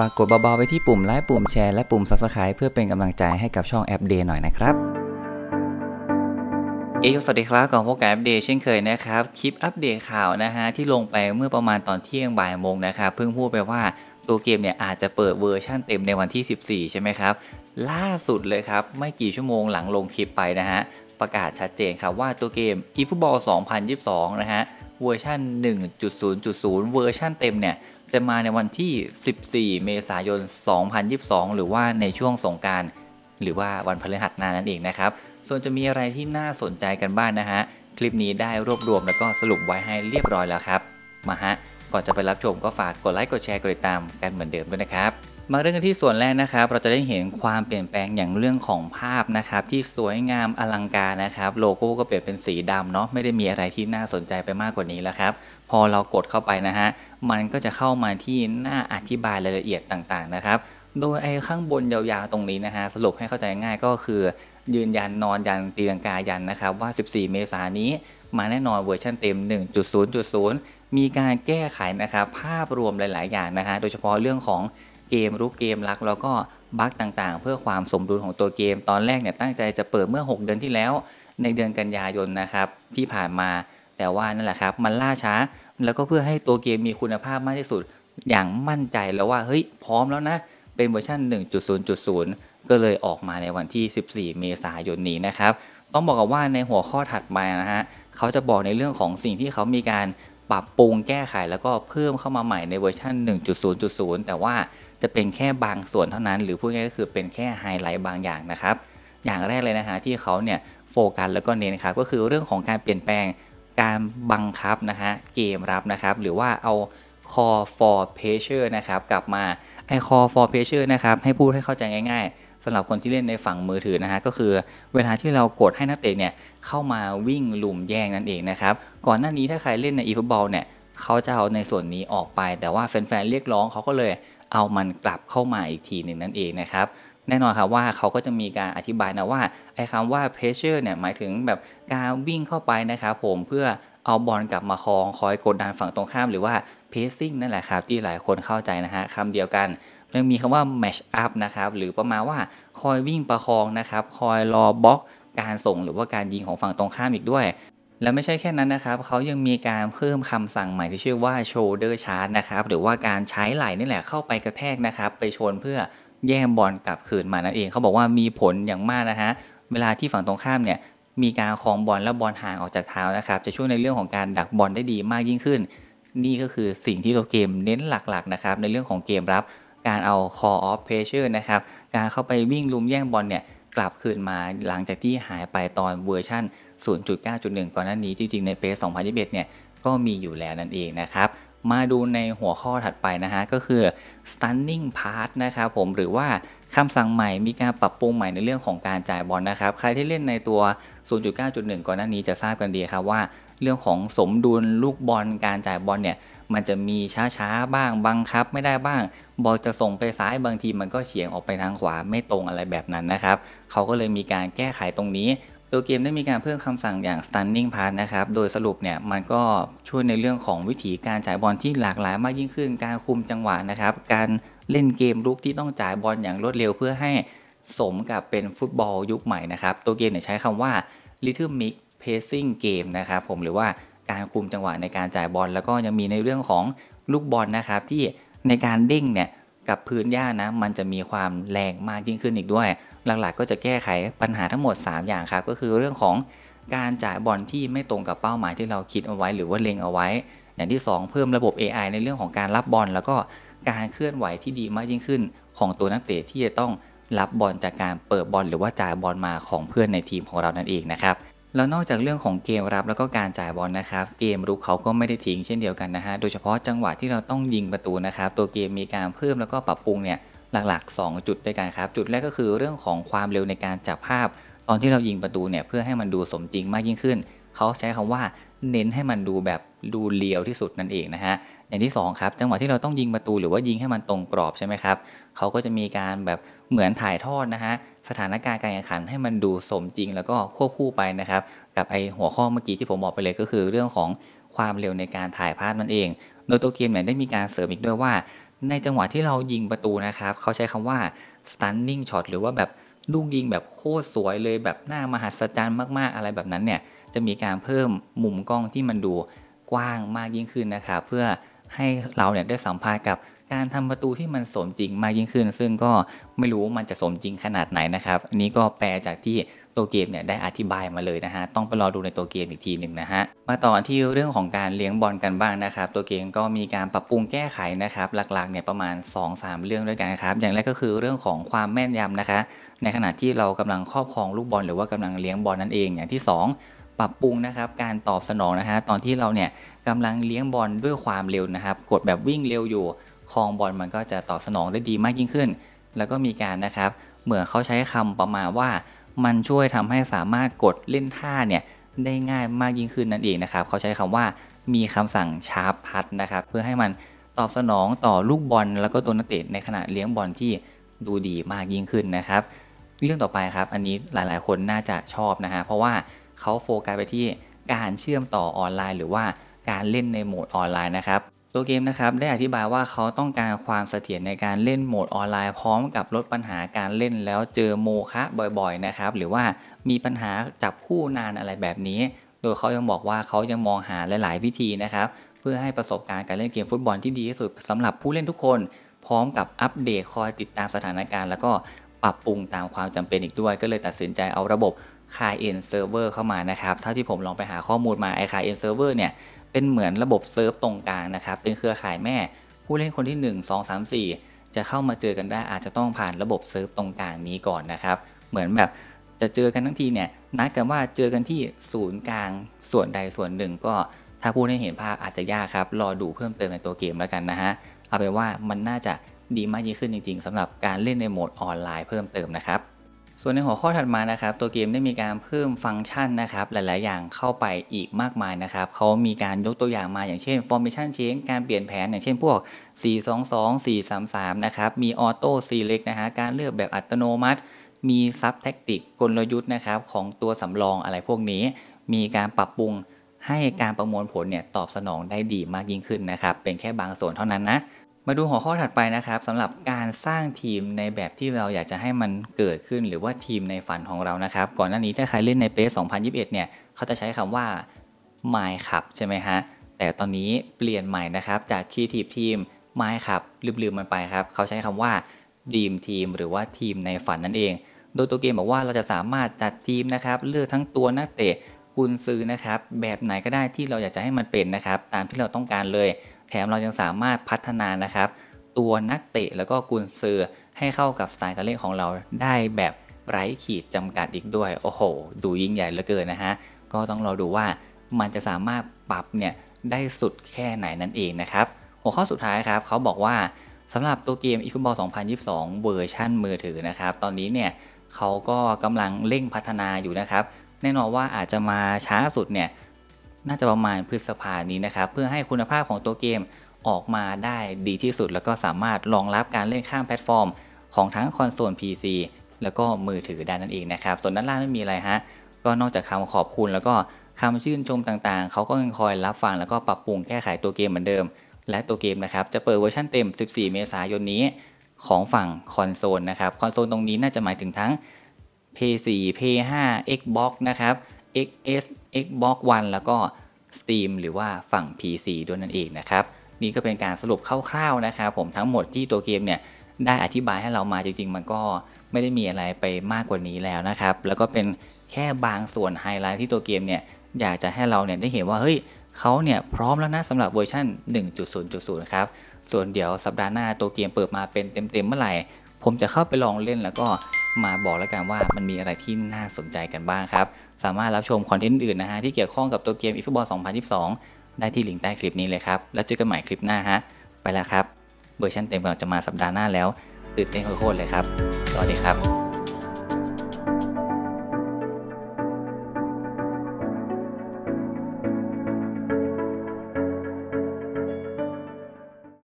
ฝากกดเบาๆไปที่ปุ่มไลค์ปุ่มแชร์ และปุ่ม Subscribe เพื่อเป็นกำลังใจให้กับช่องแอปเดย์หน่อยนะครับ เอยสวัสดีครับก่อนพบกับอัปเดตเช่นเคยนะครับ คลิปอัปเดตข่าวนะฮะที่ลงไปเมื่อประมาณตอนเที่ยงบ่ายโมงนะครับ เพิ่งพูดไปว่าตัวเกมเนี่ยอาจจะเปิดเวอร์ชั่นเต็มในวันที่ 14 ใช่ไหมครับ ล่าสุดเลยครับ ไม่กี่ชั่วโมงหลังลงคลิปไปนะฮะประกาศชัดเจนครับว่าตัวเกม eFootball 2022 นะฮะเวอร์ชัน 1.0.0 เวอร์ชันเต็มเนี่ย จะมาในวันที่ 14 เมษายน 2022 หรือว่าในช่วงสงการ หรือว่าวันพฤหัสนานั่นเองนะครับ ส่วนจะมีอะไรที่น่าสนใจกันบ้างนนะฮะ คลิปนี้ได้รวบรวมแล้วก็สรุปไว้ให้เรียบร้อยแล้วครับ มาฮะ ก่อนจะไปรับชมก็ฝากกดไลค์ กดแชร์ กดติดตามกันเหมือนเดิมด้วยนะครับมาเรื่องที่ส่วนแรกนะครับ เราจะได้เห็นความเปลี่ยนแปลงอย่างเรื่องของภาพนะครับที่สวยงามอลังการนะครับโลโก้ก็เปลี่ยนเป็นสีดำเนาะไม่ได้มีอะไรที่น่าสนใจไปมากกว่านี้แล้วครับพอเรากดเข้าไปนะฮะมันก็จะเข้ามาที่หน้าอธิบายรายละเอียดต่างๆนะครับโดยไอ้ข้างบนยาวๆตรงนี้นะฮะสรุปให้เข้าใจง่ายก็คือยืนยันนอนยันตีลังกายันนะครับว่า 14 เมษายนนี้มาแน่นอนเวอร์ชันเต็ม 1.0.0 มีการแก้ไขนะครับภาพรวมหลาย ๆ อย่างนะฮะโดยเฉพาะเรื่องของเกมรู้เกมรักแล้วก็บั๊กต่างๆ เพื่อความสมดุลของตัวเกมตอนแรกเนี่ยตั้งใจจะเปิดเมื่อ 6 เดือนที่แล้วในเดือนกันยายนนะครับที่ผ่านมาแต่ว่านั่นแหละครับมันล่าช้าแล้วก็เพื่อให้ตัวเกมมีคุณภาพมากที่สุดอย่างมั่นใจแล้วว่าเฮ้ยพร้อมแล้วนะ เป็นเวอร์ชัน1.0.0 ก็เลยออกมาในวันที่ 14 เมษายนนี้นะครับ ต้องบอกกับว่าในหัวข้อถัดมานะฮะเขาจะบอกในเรื่องของสิ่งที่เขามีการปรับปรุงแก้ไขแล้วก็เพิ่มเข้ามาใหม่ในเวอร์ชัน1.0.0 แต่ว่าจะเป็นแค่บางส่วนเท่านั้นหรือพูดง่ายก็คือเป็นแค่ไฮไลท์บางอย่างนะครับอย่างแรกเลยนะฮะที่เขาเนี่ยโฟกัสแล้วก็เน้นครับก็คือเรื่องของการเปลี่ยนแปลงการบังคับนะฮะเกมรับนะครับ หรือว่าเอา call for pressure นะครับกลับมาไอ call for pressure นะครับให้พูดให้เข้าใจง่ายๆสำหรับคนที่เล่นในฝั่งมือถือนะฮะก็คือเวลาที่เรากดให้นักเตะเนี่ยเข้ามาวิ่งลุมแย่งนั่นเองนะครับก่อนหน้านี้ถ้าใครเล่นในอีฟบอลเนี่ยเขาจะเอาในส่วนนี้ออกไป แต่ว่าแฟนๆเรียกร้องเขาก็เลยเอามันกลับเข้ามาอีกทีหนึ่งนั่นเองนะครับ แน่นอนครับว่าเขาก็จะมีการอธิบายนะว่าไอ้คำว่า pressure เนี่ยหมายถึงแบบการวิ่งเข้าไปนะครับผมเพื่อเอาบอลกลับมาคลองคอยกดดันฝั่งตรงข้ามหรือว่า pacing นั่นแหละครับที่หลายคนเข้าใจนะฮะคำเดียวกันยังมีคำว่า match up นะครับหรือประมาณว่าคอยวิ่งประคองนะครับคอยรอบล็อกการส่งหรือว่าการยิงของฝั่งตรงข้ามอีกด้วยและไม่ใช่แค่นั้นนะครับเขายังมีการเพิ่มคำสั่งใหม่ที่ชื่อว่า shoulder charge นะครับ หรือว่าการใช้ไหล่นี่แหละเข้าไปกระแทกนะครับ ไปชนเพื่อแย่งบอลกลับคืนมานั่นเอง เขาบอกว่ามีผลอย่างมากนะฮะ เวลาที่ฝั่งตรงข้ามเนี่ยมีการคลองบอลและบอลห่างออกจากเท้านะครับ จะช่วยในเรื่องของการดักบอลได้ดีมากยิ่งขึ้น นี่ก็คือสิ่งที่ตัวเกมเน้นหลักๆนะครับในเรื่องของเกมรับ การเอา call off pressure นะครับ การเข้าไปวิ่งลุมแย่งบอลเนี่ยกลับคืนมาหลังจากที่หายไปตอนเวอร์ชัน0.9.1 ก่อนหน้านี้จริงๆ ในเป2021เนี่ยก็มีอยู่แล้วนั่นเองนะครับ มาดูในหัวข้อถัดไปนะฮะก็คือ stunning part นะครับผมหรือว่าคำสั่งใหม่มีการปรับปรุงใหม่ในเรื่องของการจ่ายบอลนะครับใครที่เล่นในตัว 0.9.1 ก่อนหน้านี้จะทราบกันดีครับว่า เรื่องของสมดุลลูกบอล การจ่ายบอลเนี่ยมันจะมีช้าๆบ้างบังคับ ไม่ได้บ้าง บอลจะส่งไปซ้ายบางทีมันก็เฉียงออกไปทางขวาไม่ตรงอะไรแบบนั้นนะครับเขาก็เลยมีการแก้ไขตรงนี้ ตัวเกมได้มีการเพิ่มคำสั่งอย่าง stunning pass นะครับโดยสรุปเนี่ยมันก็ช่วยในเรื่องของวิธีการจ่ายบอลที่หลากหลายมากยิ่งขึ้น การคุมจังหวะนะครับการเล่นเกมลุกที่ต้องจ่ายบอลอย่างรวดเร็วเพื่อให้สมกับเป็นฟุตบอลยุคใหม่นะครับ ตัวเกมเนี่ยใช้คำว่า rhythmic pacing game นะครับ ผมหรือว่าการคุมจังหวะในการจ่ายบอลแล้วก็ยังมีในเรื่องของลูกบอลนะครับ ที่ในการเด้งเนี่ยกับพื้นหญ้านะ มันจะมีความแรงมากยิ่งขึ้นอีกด้วย หลักๆก็จะแก้ไขปัญหาทั้งหมด 3 อย่างครับก็คือเรื่องของการจ่ายบอลที่ไม่ตรงกับเป้าหมายที่เราคิดเอาไว้ หรือว่าเล็งเอาไว้ อย่างที่ 2 เพิ่มระบบ AI ในเรื่องของการรับบอลแล้วก็การเคลื่อนไหวที่ดีมากยิ่งขึ้น ของตัวนักเตะที่จะต้องรับบอลจากการเปิดบอลหรือว่าจ่ายบอลมาของเพื่อนในทีมของเรานั่นเองนะครับแล้วนอกจากเรื่องของเกมรับแล้วก็การจ่ายบอลนะครับเกมรุกเขาก็ไม่ได้ทิ้งเช่นเดียวกันนะฮะโดยเฉพาะจังหวะที่เราต้องยิงประตูนะครับ ตัวเกมมีการเพิ่มแล้วก็ปรับปรุงเนี่ยหลัก ๆ2จุดด้วยกันครับจุดแรกก็คือเรื่องของความเร็วในการจับภาพ ตอนที่เรายิงประตูเนี่ยเพื่อให้มันดูสมจริงมากยิ่งขึ้น เขาใช้คำว่าเน้นให้มันดูแบบดูเลียวที่สุดนั่นเองนะฮะอย่างที่2ครับ จังหวะที่เราต้องยิงประตูหรือว่ายิงให้มันตรงกรอบใช่ไหมครับ เขาก็จะมีการแบบเหมือนถ่ายทอดนะฮะสถานการณ์การแข่งขัน ให้มันดูสมจริงแล้วก็ควบคู่ไปนะครับกับไอหัวข้อเมื่อกี้ที่ผมบอกไปเลยก็คือเรื่องของความเร็วในการถ่ายภาพนั่นเอง โดยตเกียมเนี่ยได้มีการเสริมอีกด้วยว่า ในจังหวะที่เรายิงประตูนะครับเขาใช้คำว่า stunning shot หรือว่าแบบลูกยิงแบบโคตรสวยเลย แบบหน้ามหัศจรรย์มากๆอะไรแบบนั้นเนี่ยจะมีการเพิ่มมุมกล้องที่มันดูกว้างมากยิ่งขึ้นนะครับเพื่อให้เราเนี่ยได้สัมผัสกับการทำประตูที่มันสมจริงมากยิ่งขึ้น ซึ่งก็ไม่รู้มันจะสมจริงขนาดไหนนะครับอันนี้ก็แปลจากที่ตัวเกมเนี่ยได้อธิบายมาเลยนะฮะต้องไปรอดูในตัวเกมอีกทีหนึ่งนะฮะมาต่อที่เรื่องของการเลี้ยงบอลกันบ้างนะครับ ตัวเกมก็มีการปรับปรุงแก้ไขนะครับ หลักๆเนี่ยประมาณ2-3เรื่องด้วยกันครับอย่างแรกก็คือเรื่องของความแม่นยำนะคะ ในขณะที่เรากำลังครอบครองลูกบอลหรือว่ากำลังเลี้ยงบอลนั่นเองอย่างที่ 2ปรับปรุงนะครับ การตอบสนองนะฮะตอนที่เราเนี่ยกำลังเลี้ยงบอลด้วยความเร็วนะครับ กดแบบวิ่งเร็วอยู่คลองบอลมันก็จะตอบสนองได้ดีมากยิ่งขึ้น แล้วก็มีการนะครับเหมือนเขาใช้คำประมาณว่ามันช่วยทำให้สามารถกดเล่นท่าเนี่ยได้ง่ายมากยิ่งขึ้นนั่นเองนะครับเขาใช้คำว่ามีคำสั่งชาร์ปพัดนะครับเพื่อให้มันตอบสนองต่อลูกบอลแล้วก็ตัวนักเตะในขณะเลี้ยงบอลที่ดูดีมากยิ่งขึ้นนะครับเรื่องต่อไปครับอันนี้หลาย ๆ คนน่าจะชอบนะฮะเพราะว่าเขาโฟกัสไปที่การเชื่อมต่อออนไลน์หรือว่าการเล่นในโหมดออนไลน์นะครับตัวเกมนะครับได้อธิบายว่าเขาต้องการความเสถียรในการเล่นโหมดออนไลน์พร้อมกับลดปัญหาการเล่นแล้วเจอโมฆะบ่อยๆนะครับหรือว่ามีปัญหาจับคู่นานอะไรแบบนี้ โดยเขายังบอกว่าเขายังมองหาหลายๆวิธีนะครับ เพื่อให้ประสบการณ์การเล่นเกมฟุตบอลที่ดีที่สุด สำหรับผู้เล่นทุกคนพร้อมกับอัปเดตคอยติดตามสถานการณ์แล้วก็ปรับปรุงตามความจำเป็นอีกด้วย ก็เลยตัดสินใจเอาระบบ c a r e n Server เข้ามานะครับเท่าที่ผมลองไปหาข้อมูลมาไอ c a r e n Server เนี่ยเป็นเหมือนระบบเซิร์ฟตรงกลางนะครับเป็นเครือข่ายแม่ ผู้เล่นคนที่1 2 3 4 จะเข้ามาเจอกันได้อาจจะต้องผ่านระบบเซิร์ฟตรงกลางนี้ก่อนนะครับเหมือนแบบจะเจอกันทั้งทีเนี่ยนัดกันว่าเจอกันที่ศูนย์กลางส่วนใดส่วนหนึ่งก็ ถ้าผู้ได้เห็นภาพอาจจะยากครับรอดูเพิ่มเติมในตัวเกมแล้วกันนะฮะเอาเป็นว่ามันน่าจะดีมากยิ่งขึ้นจริงๆสำหรับการเล่นในโหมดออนไลน์เพิ่มเติมนะครับส่วนในหัวข้อถัดมานะครับ ตัวเกมได้มีการเพิ่มฟังก์ชันนะครับ หลายๆอย่างเข้าไปอีกมากมายนะครับ เขามีการยกตัวอย่างมา อย่างเช่น formation change การเปลี่ยนแผนอย่างเช่นพวก 422 433 นะครับ มี auto select นะฮะ การเลือกแบบอัตโนมัติ มีซับแท็กติกกลยุทธ์นะครับของตัวสำรองอะไรพวกนี้ มีการปรับปรุงให้การประมวลผลเนี่ย ตอบสนองได้ดีมากยิ่งขึ้นนะครับ เป็นแค่บางส่วนเท่านั้นนะมาดูหัวข้อถัดไปนะครับสำหรับการสร้างทีมในแบบที่เราอยากจะให้มันเกิดขึ้น หรือว่าทีมในฝันของเรานะครับ ก่อนหน้านี้ถ้าใครเล่นในเปส2021 เนี่ยเขาจะใช้คำว่า m คขับใช่ไหมฮะแต่ตอนนี้เปลี่ยนใหม่นะครับ จาก Creative Team m คขับลืมๆมันไปครับ เขาใช้คำว่า Dream Team หรือว่าทีมในฝันนั่นเอง โดยตัวเกมบอกว่าเราจะสามารถจัดทีมนะครับ เลือกทั้งตัวนักเตะกุนซือนะครับ แบบไหนก็ได้ที่เราอยากจะให้มันเป็นนะครับตามที่เราต้องการเลยแถมเรายังสามารถพัฒนานะครับตัวนักเตะแล้วก็กุนซือ ให้เข้ากับสไตล์การเล่นของเราได้แบบไร้ขีดจำกัดอีกด้วย โอ้โห ดูยิ่งใหญ่เหลือเกินนะฮะก็ต้องรอดูว่ามันจะสามารถปรับเนี่ยได้สุดแค่ไหนนั่นเองนะครับหัวข้อสุดท้ายครับเขาบอกว่าสำหรับตัวเกม eFootball 2022 เวอร์ชั่นมือถือนะครับตอนนี้เนี่ยเขาก็กำลังเร่งพัฒนาอยู่นะครับ แน่นอนว่าอาจจะมาช้าสุดเนี่ยน่าจะประมาณพฤษภานี้นะครับ เพื่อให้คุณภาพของตัวเกมออกมาได้ดีที่สุด แล้วก็สามารถรองรับการเล่นข้ามแพลตฟอร์ม ของทั้งคอนโซล PC แล้วก็มือถือได้นั่นเองนะครับ ส่วนด้านล่างไม่มีอะไรฮะ ก็นอกจากคำขอบคุณ แล้วก็คำชื่นชมต่างๆ เขาก็ยังคอยรับฟังแล้วก็ปรับปรุงแก้ไขตัวเกมเหมือนเดิม และตัวเกมนะครับจะเปิดเวอร์ชันเต็ม 14 เมษายนนี้ของฝั่งคอนโซลนะครับคอนโซลตรงนี้น่าจะหมายถึงทั้ง PS4 PS5 Xbox นะครับ XS Xbox One แล้วก็ Steam หรือว่าฝั่ง PC ด้วยนั่นเองนะครับ นี่ก็เป็นการสรุปคร่าวๆนะครับ ผมทั้งหมดที่ตัวเกมเนี่ยได้อธิบายให้เรามาจริง ๆ มันก็ไม่ได้มีอะไรไปมากกว่านี้แล้วนะครับ แล้วก็เป็นแค่บางส่วนไฮไลท์ที่ตัวเกมเนี่ยอยากจะให้เราเนี่ยได้เห็นว่า เฮ้ยเขาเนี่ยพร้อมแล้วนะสำหรับเวอร์ชัน1.0.0ครับส่วนเดี๋ยวสัปดาห์หน้าตัวเกมเปิดมาเป็นเต็มๆเมื่อไหร่ ผมจะเข้าไปลองเล่นแล้วก็มาบอกแล้วกันว่ามันมีอะไรที่น่าสนใจกันบ้างครับ สามารถรับชมคอนเทนต์อื่นนะฮะที่เกี่ยวข้องกับตัวเกม eFootball 2022 ได้ที่ลิงก์ใต้คลิปนี้เลยครับ แล้วเจอกันใหม่คลิปหน้าฮะไปแล้วครับเวอร์ชันเต็มกำลังจะมาสัปดาห์หน้าแล้ว ตื่นเต้นโคตรเลยครับสวัสดีครับ